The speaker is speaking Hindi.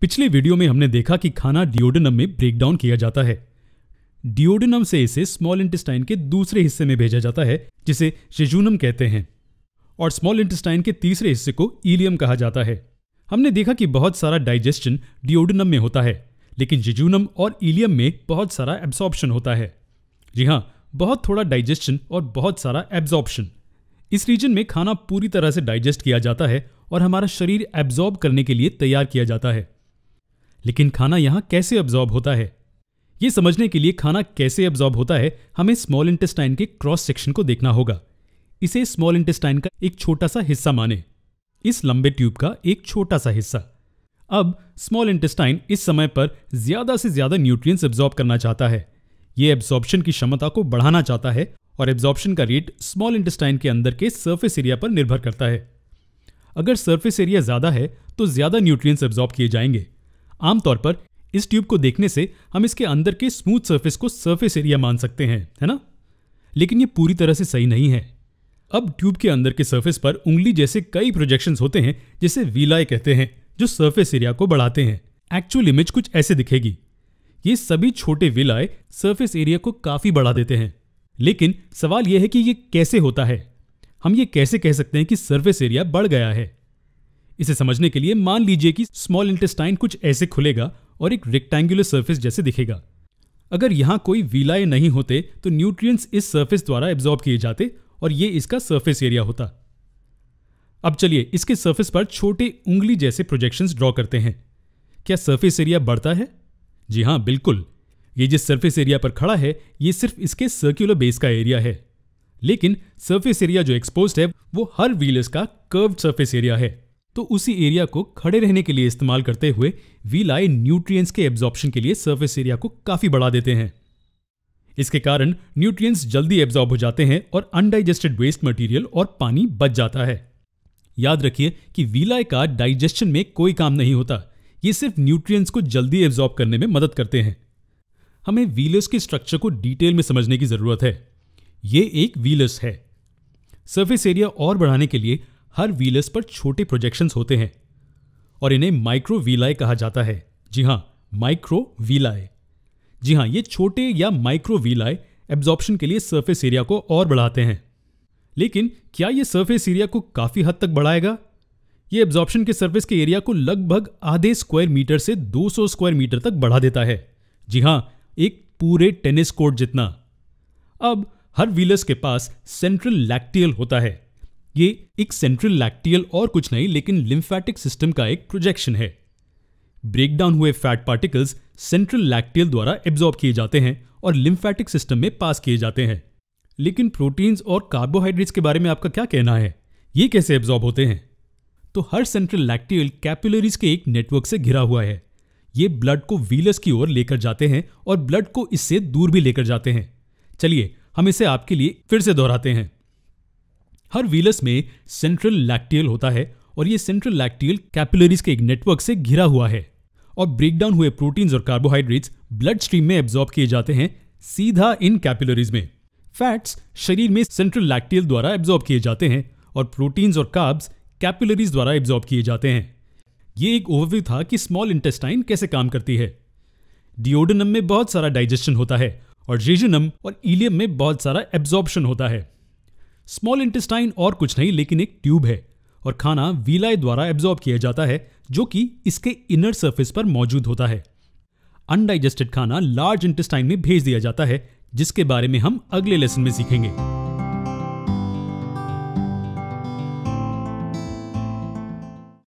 पिछले वीडियो में हमने देखा कि खाना डिओडनम में ब्रेकडाउन किया जाता है डिओडनम से इसे स्मॉल इंटेस्टाइन के दूसरे हिस्से में भेजा जाता है जिसे शिजूनम कहते हैं और स्मॉल इंटेस्टाइन के तीसरे हिस्से को ईलियम कहा जाता है हमने देखा कि बहुत सारा डाइजेशन डिओडनम में होता है लेकिन जेजूनम और ईलियम में बहुत सारा एब्जॉर्प्शन होता है जी हाँ बहुत थोड़ा डाइजेशन और बहुत सारा एब्जॉर्प्शन इस रीजन में खाना पूरी तरह से डाइजेस्ट किया जाता है और हमारा शरीर एब्जॉर्ब करने के लिए तैयार किया जाता है लेकिन खाना यहाँ कैसे अब्जॉर्ब होता है ये समझने के लिए खाना कैसे अब्जॉर्ब होता है हमें स्मॉल इंटेस्टाइन के क्रॉस सेक्शन को देखना होगा इसे स्मॉल इंटेस्टाइन का एक छोटा सा हिस्सा माने इस लंबे ट्यूब का एक छोटा सा हिस्सा अब स्मॉल इंटेस्टाइन इस समय पर ज्यादा से ज्यादा न्यूट्रिएंट्स एब्जॉर्ब करना चाहता है यह एब्जॉर्प्शन की क्षमता को बढ़ाना चाहता है और एब्जॉर्प्शन का रेट स्मॉल इंटेस्टाइन के अंदर के सर्फेस एरिया पर निर्भर करता है अगर सर्फेस एरिया ज्यादा है तो ज्यादा न्यूट्रिएंट्स एब्जॉर्ब किए जाएंगे आमतौर पर इस ट्यूब को देखने से हम इसके अंदर के स्मूथ सर्फेस को सर्फेस एरिया मान सकते हैं है ना लेकिन ये पूरी तरह से सही नहीं है अब ट्यूब के अंदर के सर्फेस पर उंगली जैसे कई प्रोजेक्शन होते हैं जिसे वीलाए कहते हैं जो सर्फेस एरिया को बढ़ाते हैं एक्चुअल इमेज कुछ ऐसे दिखेगी ये सभी छोटे विलाय सरफेस एरिया को काफ़ी बढ़ा देते हैं लेकिन सवाल यह है कि ये कैसे होता है हम ये कैसे कह सकते हैं कि सरफेस एरिया बढ़ गया है इसे समझने के लिए मान लीजिए कि स्मॉल इंटेस्टाइन कुछ ऐसे खुलेगा और एक रेक्टेंगुलर सर्फेस जैसे दिखेगा अगर यहाँ कोई वीलाए नहीं होते तो न्यूट्रिएंट्स इस सर्फेस द्वारा एब्जॉर्ब किए जाते और ये इसका सर्फेस एरिया होता अब चलिए इसके सरफेस पर छोटे उंगली जैसे प्रोजेक्शन ड्रॉ करते हैं क्या सर्फेस एरिया बढ़ता है जी हाँ बिल्कुल ये जिस सरफेस एरिया पर खड़ा है ये सिर्फ इसके सर्क्यूलर बेस का एरिया है लेकिन सरफेस एरिया जो एक्सपोज है वो हर व्हीलर्स का कर्व्ड सरफेस एरिया है तो उसी एरिया को खड़े रहने के लिए इस्तेमाल करते हुए वीलाई न्यूट्रिएंट्स के एब्जॉर्प्शन के लिए सरफेस एरिया को काफ़ी बढ़ा देते हैं इसके कारण न्यूट्रिएंट्स जल्दी एब्जॉर्ब हो जाते हैं और अनडाइजेस्टेड वेस्ट मटेरियल और पानी बच जाता है याद रखिए कि वीलाई का डाइजेशन में कोई काम नहीं होता ये सिर्फ न्यूट्रिएंट्स को जल्दी एब्जॉर्ब करने में मदद करते हैं हमें व्हीलर्स के स्ट्रक्चर को डिटेल में समझने की ज़रूरत है ये एक व्हीलर्स है सरफेस एरिया और बढ़ाने के लिए हर व्हीलर्स पर छोटे प्रोजेक्शंस होते हैं और इन्हें माइक्रो व्हीलाए कहा जाता है जी हाँ माइक्रो व्हीलाए जी हाँ ये छोटे या माइक्रो व्हीलाए एब्जॉर्प्शन के लिए सरफेस एरिया को और बढ़ाते हैं लेकिन क्या ये सरफेस एरिया को काफ़ी हद तक बढ़ाएगा ये एब्जॉर्प्शन के सरफेस के एरिया को लगभग आधे स्क्वायर मीटर से 200 स्क्वायर मीटर तक बढ़ा देता है जी हाँ एक पूरे टेनिस कोर्ट जितना अब हर व्हीलर्स के पास सेंट्रल लैक्टियल होता है ये एक सेंट्रल लैक्टियल और कुछ नहीं लेकिन लिम्फेटिक सिस्टम का एक प्रोजेक्शन है ब्रेकडाउन हुए फैट पार्टिकल्स सेंट्रल लैक्टियल द्वारा एब्जॉर्ब किए जाते हैं और लिम्फैटिक सिस्टम में पास किए जाते हैं लेकिन प्रोटीन्स और कार्बोहाइड्रेट्स के बारे में आपका क्या कहना है ये कैसे एब्जॉर्ब होते हैं तो हर सेंट्रल लैक्टियल कैपिलरीज के एक नेटवर्क से घिरा हुआ है ये ब्लड को व्हीलस की ओर लेकर जाते हैं और ब्लड को इससे दूर भी लेकर जाते हैं चलिए हम इसे आपके लिए फिर से दोहराते हैं हर व्हीलस में सेंट्रल लैक्टियल होता है और ये सेंट्रल लैक्टियल कैपिलरीज के एक नेटवर्क से घिरा हुआ है और ब्रेकडाउन हुए प्रोटीन्स और कार्बोहाइड्रेट्स ब्लड स्ट्रीम में एब्जॉर्ब किए जाते हैं सीधा इन कैपिलरीज में फैट्स शरीर में सेंट्रल लैक्टियल द्वारा एब्जॉर्ब किए जाते हैं और प्रोटीन्स और कार्ब्स कैपिलरीज द्वारा एब्जॉर्ब किए जाते हैं ये एक ओवरव्यू था कि स्मॉल इंटेस्टाइन कैसे काम करती है डिओडनम में बहुत सारा डाइजेशन होता है और जेजुनम और इलियम में बहुत सारा एब्जॉर्बशन होता है स्मॉल इंटेस्टाइन और कुछ नहीं लेकिन एक ट्यूब है और खाना वीलाई द्वारा एब्जॉर्ब किया जाता है जो कि इसके इनर सरफेस पर मौजूद होता है अनडाइजेस्टेड खाना लार्ज इंटेस्टाइन में भेज दिया जाता है जिसके बारे में हम अगले लेसन में सीखेंगे